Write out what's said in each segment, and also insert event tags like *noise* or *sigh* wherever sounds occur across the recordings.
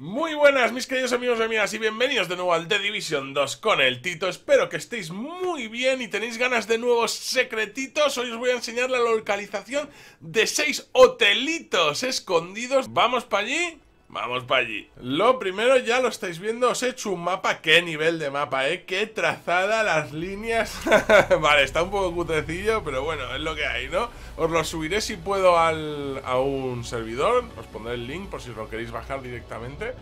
Muy buenas mis queridos amigos y amigas y bienvenidos de nuevo al The Division 2 con el Tito Espero que estéis muy bien y tenéis ganas de nuevos secretitos Hoy os voy a enseñar la localización de seis hotelitos escondidos Vamos para allí Vamos para allí. Lo primero, ya lo estáis viendo, os he hecho un mapa. Qué nivel de mapa, ¿eh? Qué trazada las líneas. *laughs* vale, está un poco cutrecillo, pero bueno, es lo que hay, ¿no? Os lo subiré si puedo a un servidor. Os pondré el link por si os lo queréis bajar directamente.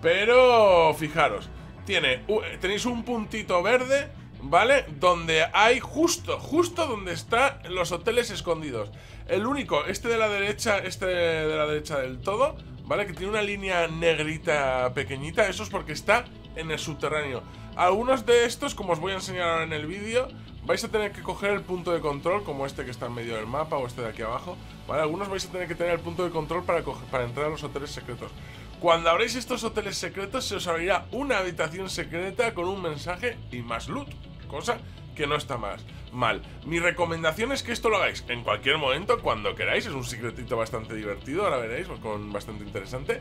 Pero fijaros, tiene, tenéis un puntito verde, ¿vale? Donde hay justo, justo donde están los hoteles escondidos. El único, este de la derecha, este de la derecha del todo, ¿vale? Que tiene una línea negrita pequeñita, eso es porque está en el subterráneo. Algunos de estos, como os voy a enseñar ahora en el vídeo, vais a tener que coger el punto de control, como este que está en medio del mapa o este de aquí abajo, ¿vale? Algunos vais a tener que tener el punto de control para, para entrar a los hoteles secretos. Cuando abréis estos hoteles secretos se os abrirá una habitación secreta con un mensaje y más loot, cosa que no está más mal. Mi recomendación es que esto lo hagáis en cualquier momento, cuando queráis. Es un secretito bastante divertido, ahora veréis, con bastante interesante.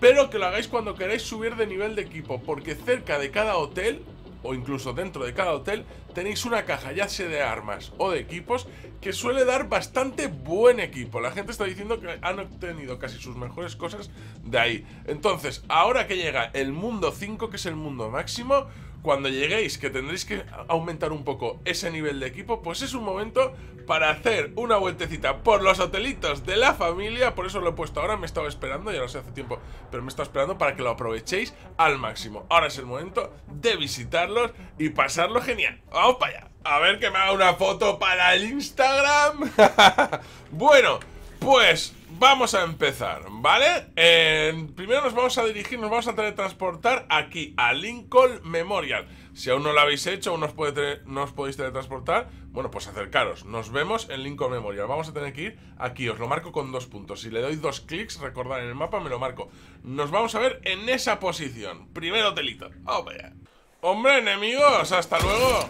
Pero que lo hagáis cuando queráis subir de nivel de equipo, porque cerca de cada hotel o incluso dentro de cada hotel tenéis una caja ya sea de armas o de equipos que suele dar bastante buen equipo. La gente está diciendo que han obtenido casi sus mejores cosas de ahí. Entonces, ahora que llega el mundo 5, que es el mundo máximo, cuando lleguéis que tendréis que aumentar un poco ese nivel de equipo, pues es un momento para hacer una vueltecita por los hotelitos de la familia, por eso lo he puesto ahora, me estaba esperando, ya lo sé hace tiempo, pero me estaba esperando para que lo aprovechéis al máximo. Ahora es el momento de visitarlos y pasarlo genial. ¡Vamos para allá! A ver que me haga una foto para el Instagram. *laughs* bueno, pues Vamos a empezar, ¿vale? Eh, primero nos vamos a dirigir, nos vamos a teletransportar aquí, a Lincoln Memorial. Si aún no lo habéis hecho, aún no os, os podéis teletransportar, bueno, pues acercaros. Nos vemos en Lincoln Memorial. Vamos a tener que ir aquí, os lo marco con dos puntos. Si le doy dos clics, recordar en el mapa, me lo marco. Nos vamos a ver en esa posición. Primero telito. Oh, Hombre, enemigos, hasta luego.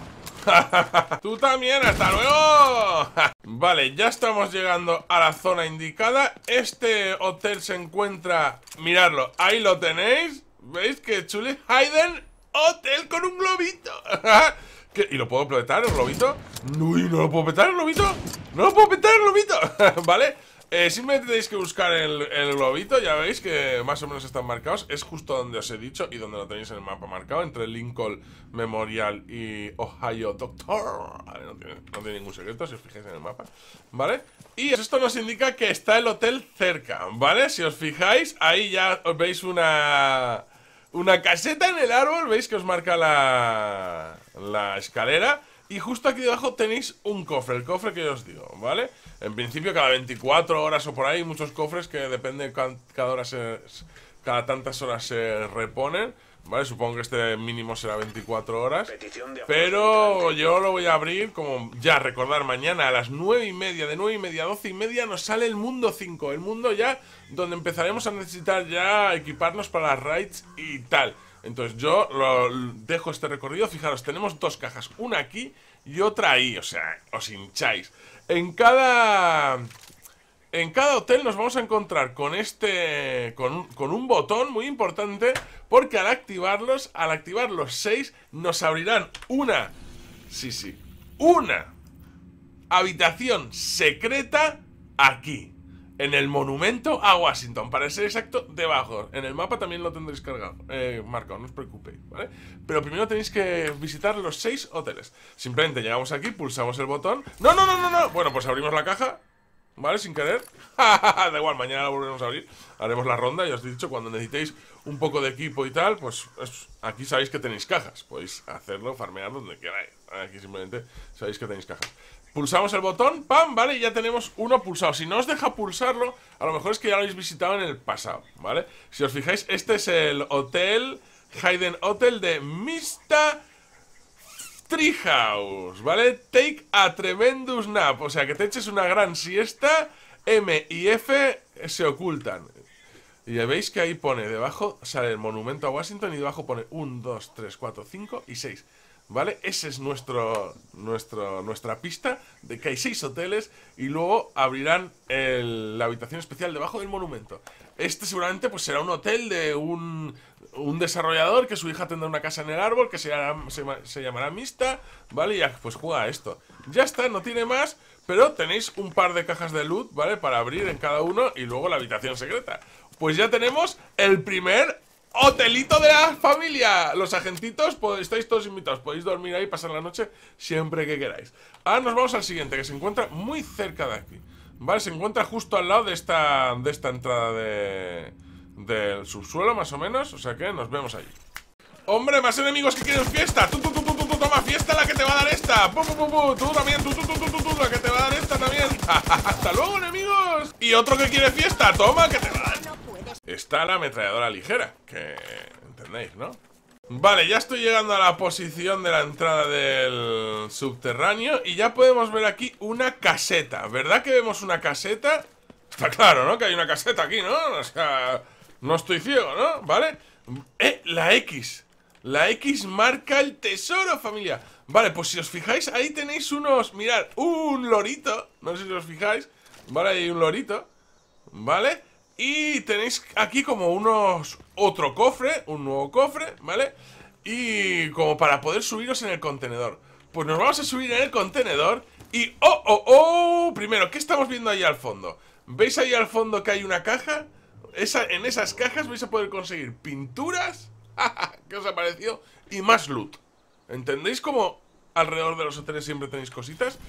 *laughs* Tú también, hasta luego. *laughs* vale, ya estamos llegando a la zona indicada. Este hotel se encuentra... Miradlo, ahí lo tenéis. ¿Veis ¡Qué chuli? Hayden Hotel con un globito. *laughs* ¿Y lo puedo petar el globito? Uy, no lo puedo petar el globito. No lo puedo petar el globito. ¿Vale? Eh, simplemente tenéis que buscar el, globito, ya veis que más o menos están marcados. Es justo donde os he dicho y donde lo tenéis en el mapa marcado, entre Lincoln Memorial y Ohio Doctor. no, tiene, no tiene, ningún secreto si os fijáis en el mapa, ¿vale? Y esto nos indica que está el hotel cerca, ¿vale? Si os fijáis, ahí ya os veis una... Una caseta en el árbol, veis que os marca la, la escalera y justo aquí debajo tenéis un cofre, el cofre que os digo, ¿vale? En principio cada 24 horas o por ahí, muchos cofres que depende cada hora cada tantas horas se reponen. Vale, supongo que este mínimo será 24 horas Pero yo lo voy a abrir como ya recordar mañana a las 9 y media De 9 y media a 12 y media nos sale el mundo 5 El mundo ya donde empezaremos a necesitar ya equiparnos para las raids y tal entonces yo lo, dejo este recorrido. Fijaros, tenemos dos cajas, una aquí y otra ahí. O sea, os hincháis. En cada... En cada hotel nos vamos a encontrar con este. Con, con, un botón muy importante. Porque al activarlos, al activar los seis, nos abrirán una. Sí, sí. Una habitación secreta aquí en el monumento a Washington, para ser exacto, debajo. En el mapa también lo tendréis cargado, eh, marcado, no os preocupéis, ¿vale? Pero primero tenéis que visitar los seis hoteles. Simplemente llegamos aquí, pulsamos el botón. ¡No, no, no, no! no! Bueno, pues abrimos la caja, ¿vale? Sin querer. *laughs* da igual, mañana la volveremos a abrir. Haremos la ronda, y os he dicho, cuando necesitéis un poco de equipo y tal, pues aquí sabéis que tenéis cajas. Podéis hacerlo, farmear donde queráis. Aquí simplemente sabéis que tenéis cajas. Pulsamos el botón, ¡pam! ¿Vale? Y ya tenemos uno pulsado. Si no os deja pulsarlo, a lo mejor es que ya lo habéis visitado en el pasado, ¿vale? Si os fijáis, este es el hotel, Hayden Hotel de Mista Treehouse, ¿vale? Take a tremendous nap, o sea, que te eches una gran siesta, M y F se ocultan. Y veis que ahí pone, debajo sale el monumento a Washington y debajo pone 1, 2, 3, 4, 5 y 6. ¿Vale? Esa es nuestro, nuestro, nuestra pista de que hay seis hoteles y luego abrirán la habitación especial debajo del monumento. Este seguramente pues será un hotel de un, un desarrollador que su hija tendrá una casa en el árbol que se, se, llamará Mista, ¿vale? Y ya, pues juega esto. Ya está, no tiene más, pero tenéis un par de cajas de luz ¿vale? Para abrir en cada uno y luego la habitación secreta. Pues ya tenemos el primer hotelito de la familia. Los agentitos, podéis estáis todos invitados. Podéis dormir ahí, pasar la noche siempre que queráis. Ah, nos vamos al siguiente, que se encuentra muy cerca de aquí. Vale, se encuentra justo al lado de esta, de esta entrada de, del subsuelo, más o menos. O sea que nos vemos allí. ¡Hombre, más enemigos que quieren fiesta! ¡Tú, tú, tú, tú, tú, toma fiesta la que te va a dar esta! ¡Pum, pum, pum, pum! tú también, tú, tú, tú, tú, tú, la que te va a dar esta también! *laughs* ¡Hasta luego, enemigos! Y otro que quiere fiesta, toma, que te va a dar está la ametralladora ligera, que entendéis, ¿no? Vale, ya estoy llegando a la posición de la entrada del subterráneo y ya podemos ver aquí una caseta. ¿Verdad que vemos una caseta? Está claro, ¿no? Que hay una caseta aquí, ¿no? O sea, no estoy ciego, ¿no? ¿Vale? Eh, la X. La X marca el tesoro, familia. Vale, pues si os fijáis, ahí tenéis unos... Mirad, un lorito. No sé si os fijáis. Vale, hay un lorito. ¿Vale? Y tenéis aquí como unos... Otro cofre, un nuevo cofre, ¿vale? Y como para poder subiros en el contenedor Pues nos vamos a subir en el contenedor Y ¡oh, oh, oh! Primero, ¿qué estamos viendo ahí al fondo? ¿Veis ahí al fondo que hay una caja? Esa, en esas cajas vais a poder conseguir pinturas *laughs* ¿Qué os ha parecido? Y más loot ¿Entendéis cómo alrededor de los hoteles siempre tenéis cositas?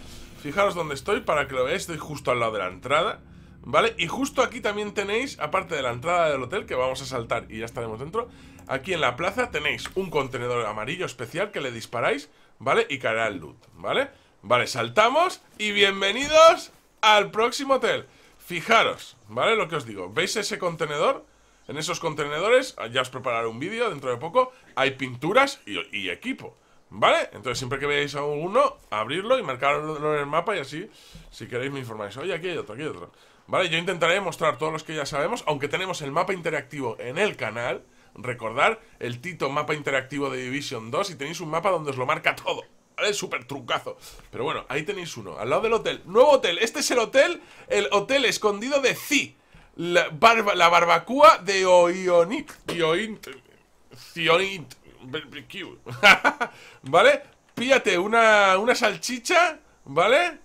Fijaros dónde estoy para que lo veáis Estoy justo al lado de la entrada ¿Vale? Y justo aquí también tenéis, aparte de la entrada del hotel, que vamos a saltar y ya estaremos dentro Aquí en la plaza tenéis un contenedor amarillo especial que le disparáis, ¿vale? Y caerá el loot, ¿vale? Vale, saltamos y bienvenidos al próximo hotel Fijaros, ¿vale? Lo que os digo, ¿veis ese contenedor? En esos contenedores, ya os prepararé un vídeo dentro de poco Hay pinturas y, equipo ¿Vale? Entonces siempre que veáis a uno, abrirlo y marcarlo en el mapa y así, si queréis me informáis. Oye, aquí hay otro, aquí hay otro. Vale, yo intentaré mostrar todos los que ya sabemos, aunque tenemos el mapa interactivo en el canal. Recordar el Tito mapa interactivo de Division 2 y tenéis un mapa donde os lo marca todo. ¿Vale? Súper truncazo Pero bueno, ahí tenéis uno, al lado del hotel. Nuevo hotel, este es el hotel, el hotel escondido de Zi. La, barba, la barbacoa de Oionit. Oionit. Oionit. *laughs* ¿Vale? píate una, una salchicha, ¿vale?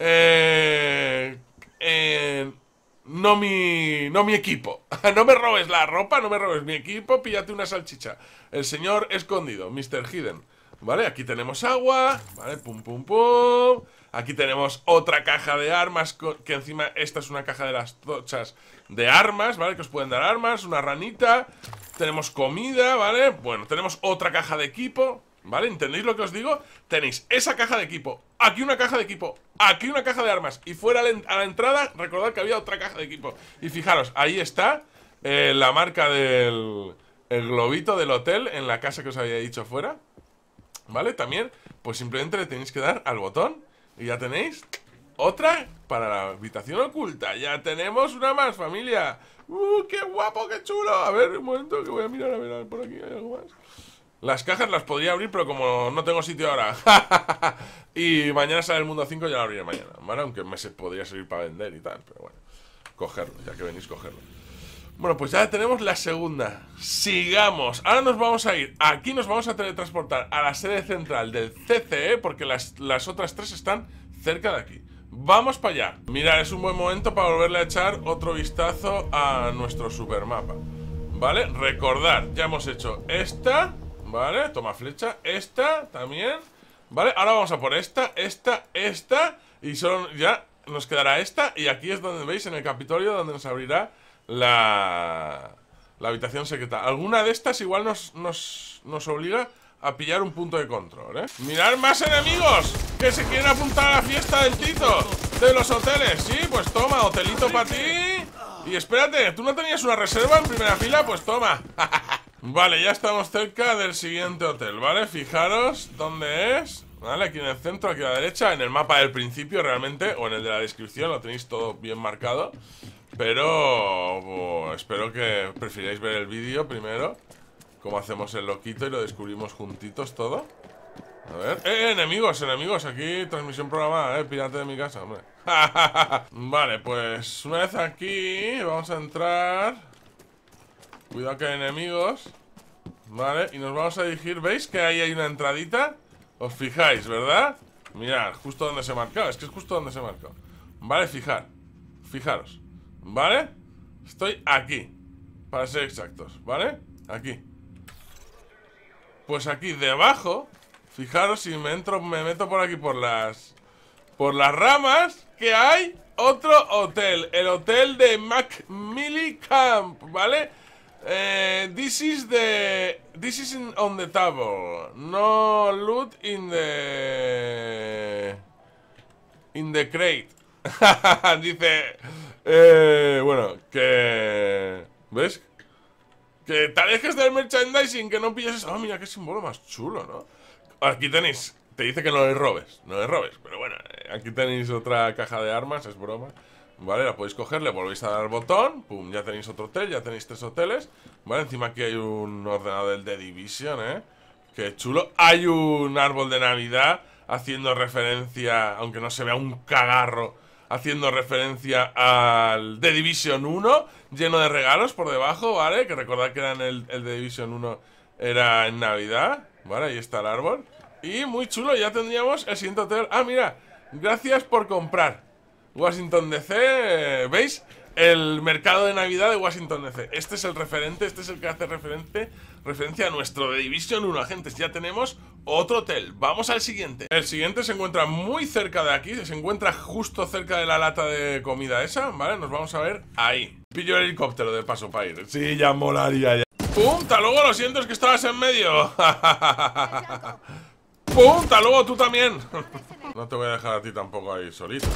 Eh eh, no, mi, no mi equipo. *laughs* no me robes la ropa, no me robes mi equipo, píllate una salchicha. El señor escondido, Mr. Hidden. Vale, aquí tenemos agua, vale, pum pum pum. Aquí tenemos otra caja de armas, que encima esta es una caja de las tochas de armas, ¿vale? Que os pueden dar armas, una ranita. Tenemos comida, ¿vale? Bueno, tenemos otra caja de equipo, ¿vale? ¿Entendéis lo que os digo? Tenéis esa caja de equipo, aquí una caja de equipo, aquí una caja de armas y fuera a la entrada, recordad que había otra caja de equipo. Y fijaros, ahí está eh, la marca del globito del hotel en la casa que os había dicho fuera. ¿Vale? También, pues simplemente le tenéis que dar al botón y ya tenéis otra para la habitación oculta. Ya tenemos una más, familia. ¡Uh, qué guapo, qué chulo! A ver, un momento que voy a mirar a ver por aquí hay algo más. Las cajas las podría abrir, pero como no tengo sitio ahora. *laughs* y mañana sale el mundo 5, ya lo abriré mañana. Aunque me podría servir para vender y tal, pero bueno. Cogerlo, ya que venís, cogerlo. Bueno, pues ya tenemos la segunda. Sigamos. Ahora nos vamos a ir. Aquí nos vamos a teletransportar a la sede central del CCE, porque las, otras tres están cerca de aquí. Vamos para allá. Mirad, es un buen momento para volverle a echar otro vistazo a nuestro supermapa. ¿Vale? Recordar, ya hemos hecho esta. Vale, toma flecha Esta también Vale, ahora vamos a por esta, esta, esta Y son ya nos quedará esta Y aquí es donde veis en el Capitolio Donde nos abrirá la, la habitación secreta Alguna de estas igual nos, nos, obliga a pillar un punto de control, ¿eh? ¡Mirar más enemigos! ¡Que se quieren apuntar a la fiesta del Tito! ¡De los hoteles! Sí, pues toma, hotelito para ti Y espérate, ¿tú no tenías una reserva en primera fila? Pues toma *laughs* Vale, ya estamos cerca del siguiente hotel, ¿vale? Fijaros dónde es, ¿vale? Aquí en el centro, aquí a la derecha, en el mapa del principio realmente, o en el de la descripción, lo tenéis todo bien marcado. Pero oh, espero que prefiráis ver el vídeo primero, cómo hacemos el loquito y lo descubrimos juntitos todo. A ver, eh, eh enemigos, enemigos, aquí transmisión programada, eh, pirate de mi casa, hombre. *laughs* vale, pues una vez aquí, vamos a entrar Cuidado que hay enemigos Vale, y nos vamos a dirigir ¿Veis que ahí hay una entradita? Os fijáis, ¿verdad? Mirad, justo donde se marcado... Es que es justo donde se marcado... Vale, fijar Fijaros ¿Vale? Estoy aquí Para ser exactos, ¿vale? Aquí Pues aquí debajo Fijaros si me entro, me meto por aquí por las Por las ramas Que hay otro hotel El hotel de Mac Camp ¿Vale? Eh... this is the this is on the table. No loot in the in the crate. *laughs* Dice eh, bueno que ves que te alejes del merchandising que no pillas eso. Oh, mira qué símbolo más chulo, ¿no? Aquí tenéis. Te dice que no le robes, no le robes, pero bueno, eh, aquí tenéis otra caja de armas, es broma. ¿Vale? La podéis coger, le volvéis a dar al botón Pum, ya tenéis otro hotel, ya tenéis tres hoteles Vale, encima aquí hay un ordenador del The Division, ¿eh? Qué chulo Hay un árbol de Navidad Haciendo referencia, aunque no se vea un cagarro Haciendo referencia al The Division 1 Lleno de regalos por debajo, ¿vale? Que recordad que era en el, el The Division 1 Era en Navidad Vale, ahí está el árbol Y muy chulo, ya tendríamos el siguiente hotel Ah, mira, gracias por comprar Washington DC, ¿veis? El mercado de Navidad de Washington DC. Este es el referente, este es el que hace referente, referencia a nuestro Division 1, agentes. Ya tenemos otro hotel. Vamos al siguiente. El siguiente se encuentra muy cerca de aquí, se encuentra justo cerca de la lata de comida esa, ¿vale? Nos vamos a ver ahí. Pillo el helicóptero de paso para ir. Sí, ya molaría ya. ¡Punta! Luego lo siento, es que estabas en medio. *laughs* ¡Punta! Luego tú también. *laughs* no te voy a dejar a ti tampoco ahí solito,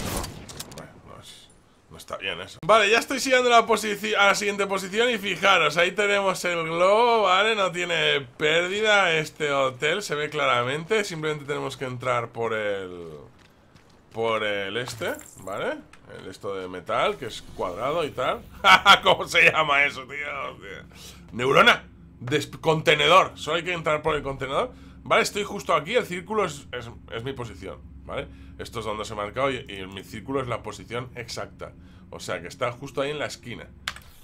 está bien eso. Vale, ya estoy siguiendo la a la siguiente posición y fijaros, ahí tenemos el globo, ¿vale? No tiene pérdida este hotel, se ve claramente. Simplemente tenemos que entrar por el... Por el este, ¿vale? El esto de metal, que es cuadrado y tal. *laughs* ¿Cómo se llama eso, tío? Neurona. contenedor. Solo hay que entrar por el contenedor. Vale, estoy justo aquí, el círculo es mi posición. ¿vale? Esto es donde se ha marcado y, mi círculo es la posición exacta. O sea que está justo ahí en la esquina.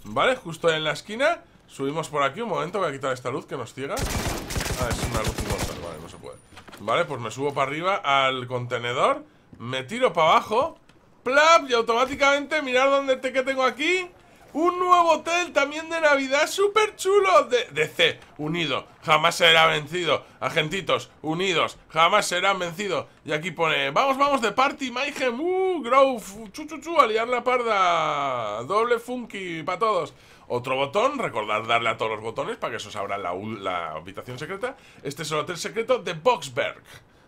¿Vale? Justo ahí en la esquina. Subimos por aquí. Un momento, voy a quitar esta luz que nos ciega. Ah, es una luz inmortal. Vale, no se puede. Vale, pues me subo para arriba al contenedor. Me tiro para abajo. ¡Plap! Y automáticamente, mirar dónde te, que tengo aquí. Un nuevo hotel también de Navidad súper chulo de, C, unido, jamás será vencido Agentitos, unidos, jamás serán vencidos Y aquí pone, vamos, vamos de party, Mayhem, uh, Grove, chu, chu, chu, a la parda Doble funky para todos Otro botón, recordar darle a todos los botones para que eso se abra la, habitación secreta Este es el hotel secreto de Boxberg,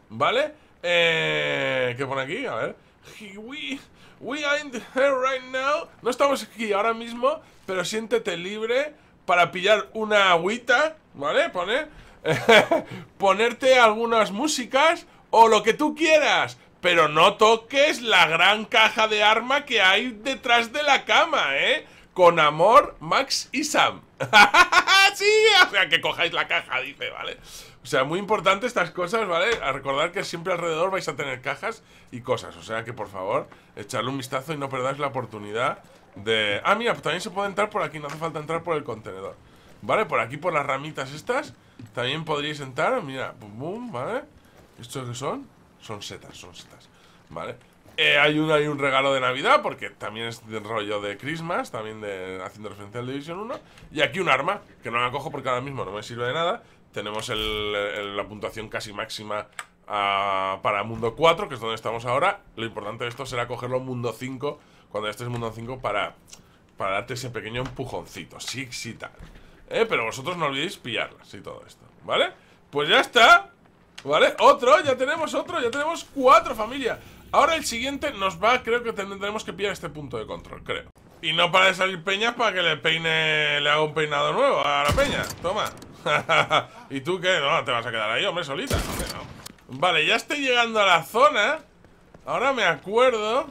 ¿vale? Eh, ¿Qué pone aquí? A ver Hiwi We are in the right now. No estamos aquí ahora mismo, pero siéntete libre para pillar una agüita, ¿vale? Poner, *laughs* ponerte algunas músicas o lo que tú quieras. Pero no toques la gran caja de arma que hay detrás de la cama, ¿eh? Con amor, Max y Sam. *laughs* sí, o sea, que cojáis la caja, dice, ¿vale? O sea, muy importante estas cosas, ¿vale? A recordar que siempre alrededor vais a tener cajas y cosas. O sea que, por favor, echarle un vistazo y no perdáis la oportunidad de... Ah, mira, pues también se puede entrar por aquí. No hace falta entrar por el contenedor. ¿Vale? Por aquí, por las ramitas estas. También podríais entrar. Mira, pum, pum, ¿vale? ¿Estos qué son? Son setas, son setas. ¿Vale? Eh, hay, un, hay un regalo de Navidad, porque también es del rollo de Christmas, también de, haciendo referencia al Division 1. Y aquí un arma, que no la cojo porque ahora mismo no me sirve de nada. Tenemos la puntuación casi máxima ah, para mundo 4, que es donde estamos ahora. Lo importante de esto será cogerlo mundo 5, cuando este es mundo 5, para, para darte ese pequeño empujoncito. Sí, sí, tal. Eh, pero vosotros no olvidéis pillarlas y todo esto, ¿vale? Pues ya está, ¿vale? Otro, ya tenemos otro, ya tenemos cuatro, familia. Ahora el siguiente nos va, creo que tendremos que pillar este punto de control, creo. Y no para de salir peñas para que le peine, le haga un peinado nuevo a la peña. Toma. *laughs* ¿Y tú qué? No, te vas a quedar ahí, hombre, solita. Vale, ya estoy llegando a la zona. Ahora me acuerdo.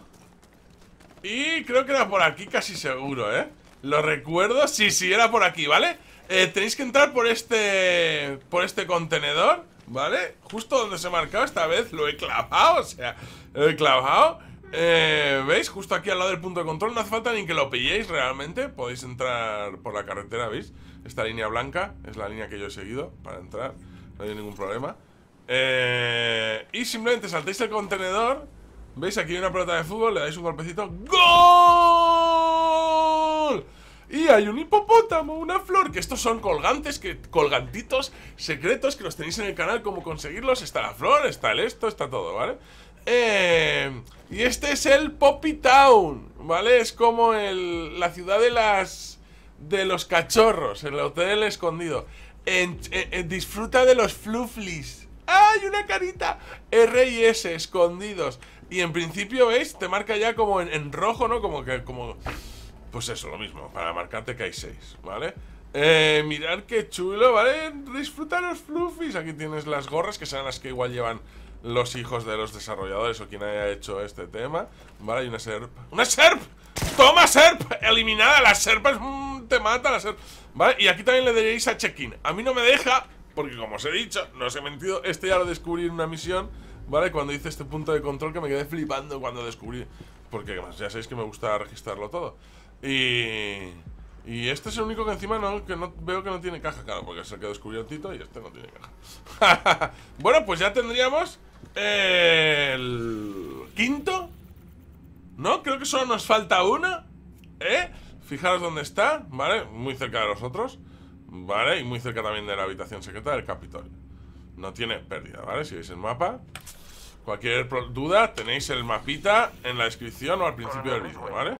Y creo que era por aquí casi seguro, ¿eh? Lo recuerdo. Sí, sí, era por aquí, ¿vale? Eh, tenéis que entrar por este... Por este contenedor, ¿vale? Justo donde se marcado esta vez lo he clavado, o sea... Lo he clavado. Eh, ¿Veis? Justo aquí al lado del punto de control. No hace falta ni que lo pilléis realmente. Podéis entrar por la carretera, ¿veis? Esta línea blanca es la línea que yo he seguido para entrar. No hay ningún problema. Eh, y simplemente saltéis el contenedor. ¿Veis? Aquí hay una pelota de fútbol. Le dais un golpecito. ¡Gol! Y hay un hipopótamo, una flor, que estos son colgantes, que, colgantitos secretos que los tenéis en el canal, cómo conseguirlos. Está la flor, está el esto, está todo, ¿vale? Eh, y este es el Poppy Town, ¿vale? Es como el, la ciudad de las de los cachorros, en el hotel escondido. disfruta de los flufflis. ¡Ay, una carita! R y S escondidos. Y en principio, ¿veis? Te marca ya como en, rojo, ¿no? Como que, como... Pues eso, lo mismo, para marcarte que hay seis, ¿vale? Eh, mirad qué chulo, ¿vale? Disfruta los fluffies. Aquí tienes las gorras, que serán las que igual llevan los hijos de los desarrolladores o quien haya hecho este tema. ¿Vale? Hay una SERP. ¡Una SERP! Toma Serp, eliminada, la Serp te mata la Serp ¿Vale? Y aquí también le daréis a check-in A mí no me deja, porque como os he dicho, no os he mentido Este ya lo descubrí en una misión, ¿vale? Cuando hice este punto de control que me quedé flipando cuando descubrí Porque ya sabéis que me gusta registrarlo todo Y... Y este es el único que encima no, que no veo que no tiene caja, claro, porque es el que descubrió Tito y este no tiene caja. *laughs* bueno, pues ya tendríamos el quinto ¿No? Creo que solo nos falta una. ¿Eh? Fijaros dónde está, ¿vale? Muy cerca de los otros. ¿Vale? Y muy cerca también de la habitación secreta del Capitolio. No tiene pérdida, ¿vale? Si veis el mapa. Cualquier duda, tenéis el mapita en la descripción o al principio del vídeo, ¿vale?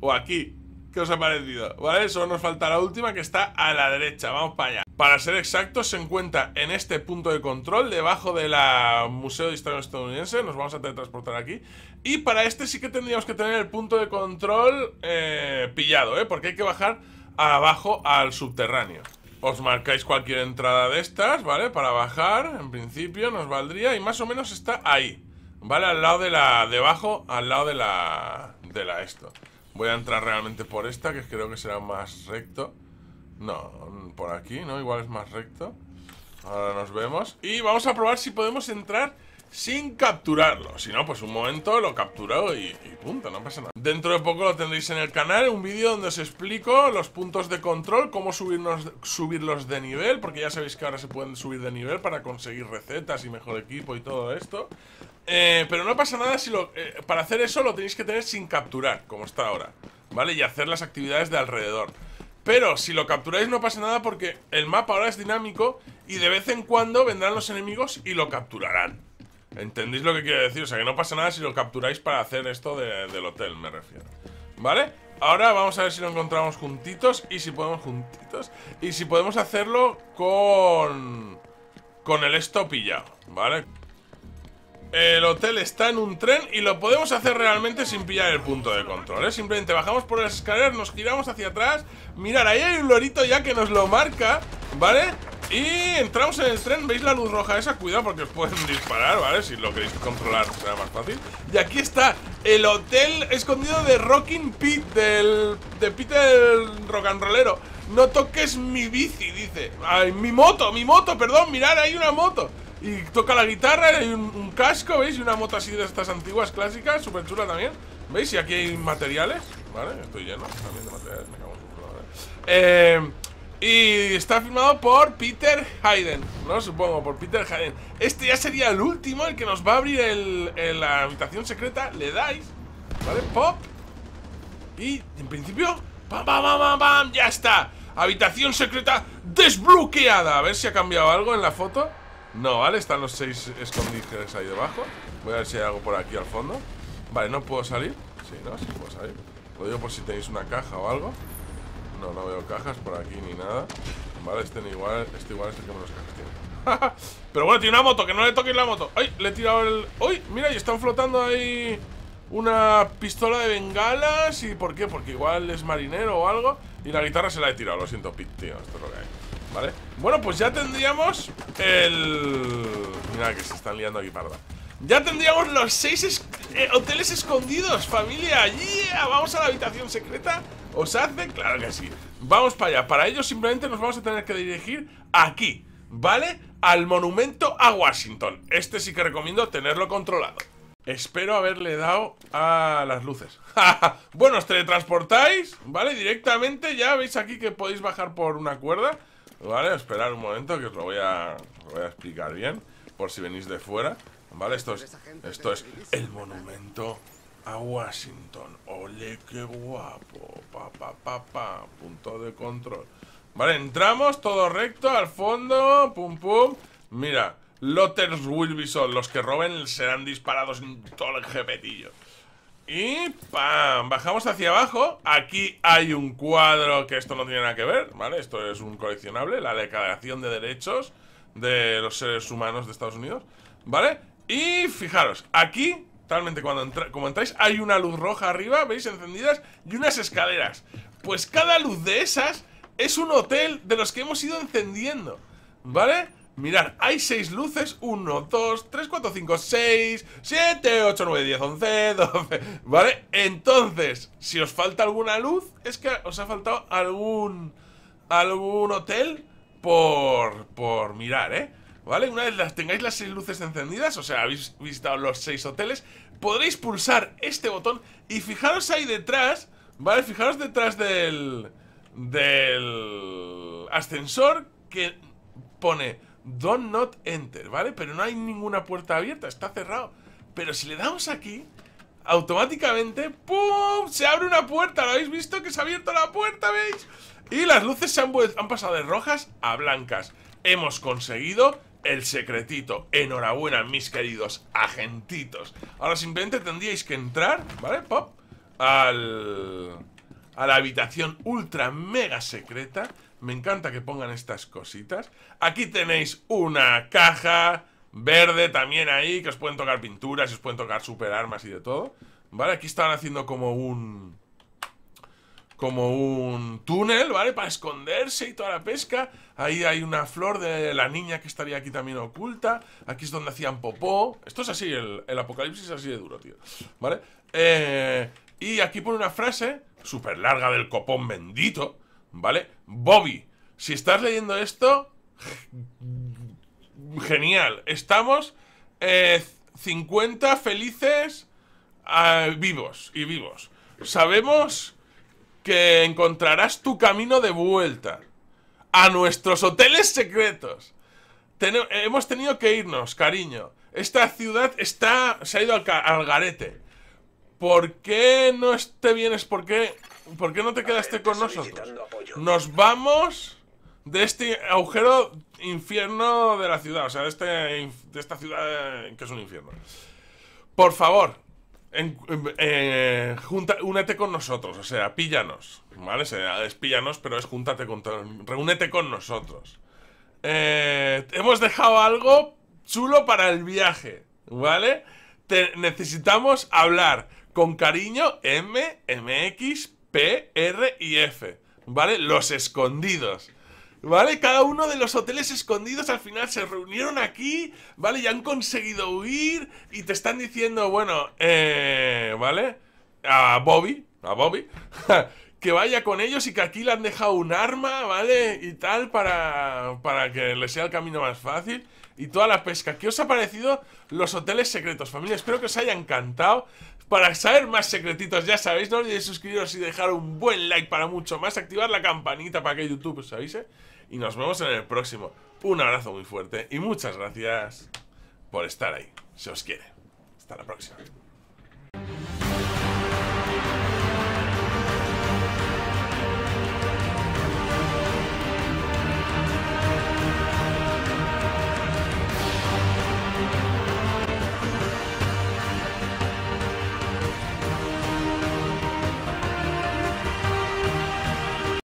O aquí, ¿Qué os ha parecido, ¿vale? Solo nos falta la última que está a la derecha, vamos para allá. Para ser exactos, se encuentra en este punto de control, debajo de la Museo de Historia Estadounidense, nos vamos a teletransportar aquí. Y para este sí que tendríamos que tener el punto de control eh, pillado, ¿eh? Porque hay que bajar abajo al subterráneo. Os marcáis cualquier entrada de estas, ¿vale? Para bajar, en principio nos valdría y más o menos está ahí, ¿vale? Al lado de la... debajo, al lado de la... de la esto. Voy a entrar realmente por esta, que creo que será más recto. No, por aquí, ¿no? Igual es más recto. Ahora nos vemos. Y vamos a probar si podemos entrar sin capturarlo. Si no, pues un momento lo capturo y, y, punto, no pasa nada. Dentro de poco lo tendréis en el canal, un vídeo donde os explico los puntos de control, cómo subirnos, subirlos de nivel, porque ya sabéis que ahora se pueden subir de nivel para conseguir recetas y mejor equipo y todo esto. Eh, pero no pasa nada si lo... Eh, para hacer eso lo tenéis que tener sin capturar, como está ahora. ¿Vale? Y hacer las actividades de alrededor. Pero si lo capturáis no pasa nada porque el mapa ahora es dinámico y de vez en cuando vendrán los enemigos y lo capturarán. ¿Entendéis lo que quiero decir? O sea, que no pasa nada si lo capturáis para hacer esto del hotel, me refiero. ¿Vale? Ahora vamos a ver si lo encontramos juntitos y si podemos juntitos y si podemos hacerlo con... con el esto pillado, ¿vale? El hotel está en un tren y lo podemos hacer realmente sin pillar el punto de control. ¿eh? Simplemente bajamos por el escaleras, nos giramos hacia atrás. Mirar, ahí hay un lorito ya que nos lo marca, ¿vale? Y entramos en el tren, ¿veis la luz roja esa? Cuidado porque os pueden disparar, ¿vale? Si lo queréis controlar será más fácil Y aquí está el hotel escondido de Rockin' Pete del, De Pete del rock and rollero No toques mi bici, dice Ay, mi moto, mi moto, perdón, mirad, hay una moto y toca la guitarra y un, casco, ¿veis? Y una moto así de estas antiguas clásicas, súper chula también ¿Veis? Y aquí hay materiales Vale, estoy lleno también de materiales Me cago en ¿vale? Eh, y está firmado por Peter Hayden, ¿no? Supongo, por Peter Hayden. Este ya sería el último, el que nos va a abrir el, la habitación secreta. Le dais, ¿vale? Pop. Y en principio, ¡pam, pam, pam, pam, pam! Ya está. Habitación secreta desbloqueada. A ver si ha cambiado algo en la foto. No, vale, están los seis escondites ahí debajo Voy a ver si hay algo por aquí al fondo Vale, no puedo salir Sí, no, sí puedo salir Lo digo por si tenéis una caja o algo No, no veo cajas por aquí ni nada Vale, este igual, este igual es el que menos cajas tiene *laughs* Pero bueno, tiene una moto, que no le toquen la moto ¡Ay! Le he tirado el... ¡Uy! Mira, y están flotando ahí una pistola de bengalas ¿Y por qué? Porque igual es marinero o algo Y la guitarra se la he tirado, lo siento, Pit, tío Esto es lo que hay ¿Vale? Bueno, pues ya tendríamos el... Mira que se están liando aquí parda Ya tendríamos los seis eh, hoteles escondidos, familia allí Vamos a la habitación secreta ¿Os hace? Claro que sí Vamos para allá, para ello simplemente nos vamos a tener que dirigir aquí ¿Vale? Al monumento a Washington Este sí que recomiendo tenerlo controlado Espero haberle dado a las luces *laughs* Bueno, os teletransportáis, ¿vale? Directamente ya veis aquí que podéis bajar por una cuerda ¿Vale? Esperar un momento que os lo voy a, a explicar bien Por si venís de fuera ¿Vale? Esto es, esto es el monumento a Washington Ole, qué guapo Pa, pa, pa, pa Punto de control Vale, entramos todo recto al fondo Pum, pum Mira, Lotters Wilbison Los que roben serán disparados en todo el jepetillo y ¡pam! Bajamos hacia abajo. Aquí hay un cuadro que esto no tiene nada que ver, ¿vale? Esto es un coleccionable, la Declaración de Derechos de los Seres Humanos de Estados Unidos, ¿vale? Y fijaros, aquí, totalmente cuando entráis, hay una luz roja arriba, ¿veis? Encendidas, y unas escaleras. Pues cada luz de esas es un hotel de los que hemos ido encendiendo, ¿vale? Mirad, hay 6 luces 1, 2, 3, 4, 5, 6 7, 8, 9, 10, 11, 12 ¿Vale? Entonces, si os falta alguna luz Es que os ha faltado algún Algún hotel Por, por mirar, ¿eh? ¿Vale? Una vez las tengáis las 6 luces encendidas O sea, habéis visitado los 6 hoteles Podréis pulsar este botón Y fijaros ahí detrás ¿Vale? Fijaros detrás del Del Ascensor Que pone Don't not enter, ¿vale? Pero no hay ninguna puerta abierta, está cerrado. Pero si le damos aquí, automáticamente, ¡pum! Se abre una puerta, ¿lo habéis visto? Que se ha abierto la puerta, ¿veis? Y las luces se han, han pasado de rojas a blancas. Hemos conseguido el secretito. Enhorabuena, mis queridos agentitos. Ahora simplemente tendríais que entrar, ¿vale? Pop. Al... A la habitación ultra mega secreta me encanta que pongan estas cositas. Aquí tenéis una caja verde también ahí, que os pueden tocar pinturas, os pueden tocar armas y de todo. ¿Vale? Aquí estaban haciendo como un... Como un túnel, ¿vale? Para esconderse y toda la pesca. Ahí hay una flor de la niña que estaría aquí también oculta. Aquí es donde hacían popó. Esto es así, el, apocalipsis es así de duro, tío. ¿Vale? Eh, y aquí pone una frase súper larga del copón bendito. ¿Vale? Bobby, si estás leyendo esto, genial. Estamos 50 eh, felices eh, vivos y vivos. Sabemos que encontrarás tu camino de vuelta a nuestros hoteles secretos. hemos tenido que irnos, cariño. Esta ciudad está se ha ido al, garete. ¿Por qué no te vienes? ¿Por qué, ¿Por qué no te quedaste con nosotros? Nos vamos de este agujero infierno de la ciudad, o sea, de, este esta ciudad eh, que es un infierno. Por favor, eh, únete con nosotros, o sea, píllanos, ¿vale? es píllanos, pero es júntate con... Reúnete con nosotros. Eh, hemos dejado algo chulo para el viaje, ¿vale? necesitamos hablar con cariño M, MX, P, R y F. ¿vale? Los escondidos. ¿Vale? Cada uno de los hoteles escondidos al final se reunieron aquí, ¿vale? Y han conseguido huir y te están diciendo, bueno, eh, ¿vale? A Bobby, a Bobby, *laughs* que vaya con ellos y que aquí le han dejado un arma, ¿vale? Y tal para, para que le sea el camino más fácil y toda la pesca. ¿Qué os ha parecido los hoteles secretos, familia? Espero que os haya encantado. Para saber más secretitos, ya sabéis, no olvidéis suscribiros y dejar un buen like para mucho más, activar la campanita para que YouTube os avise. Y nos vemos en el próximo. Un abrazo muy fuerte y muchas gracias por estar ahí. Se os quiere. Hasta la próxima.